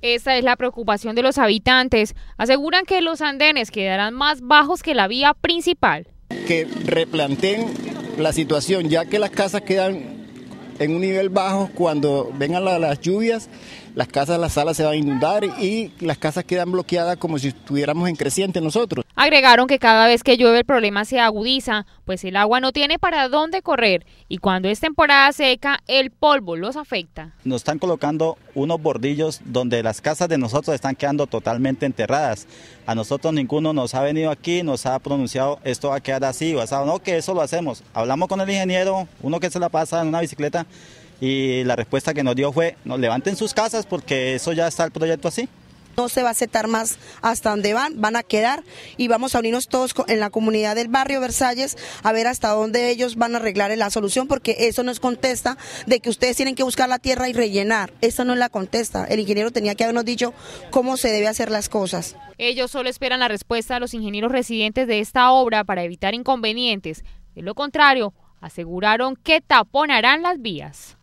Esta es la preocupación de los habitantes. Aseguran que los andenes quedarán más bajos que la vía principal. Que replanteen la situación, ya que las casas quedan en un nivel bajo, cuando vengan las lluvias, las casas, las salas se van a inundar y las casas quedan bloqueadas como si estuviéramos en creciente nosotros. Agregaron que cada vez que llueve el problema se agudiza, pues el agua no tiene para dónde correr y cuando es temporada seca el polvo los afecta. Nos están colocando unos bordillos donde las casas de nosotros están quedando totalmente enterradas. A nosotros ninguno nos ha venido aquí, nos ha pronunciado esto va a quedar así o No, que eso lo hacemos. Hablamos con el ingeniero, uno que se la pasa en una bicicleta y la respuesta que nos dio fue, nos levanten sus casas porque eso ya está el proyecto así no se va a aceptar más hasta dónde van, van a quedar y vamos a unirnos todos en la comunidad del barrio Versalles a ver hasta dónde ellos van a arreglar la solución porque eso nos contesta de que ustedes tienen que buscar la tierra y rellenar, eso no es la contesta, el ingeniero tenía que habernos dicho cómo se debe hacer las cosas. Ellos solo esperan la respuesta de los ingenieros residentes de esta obra para evitar inconvenientes, de lo contrario, aseguraron que taponarán las vías.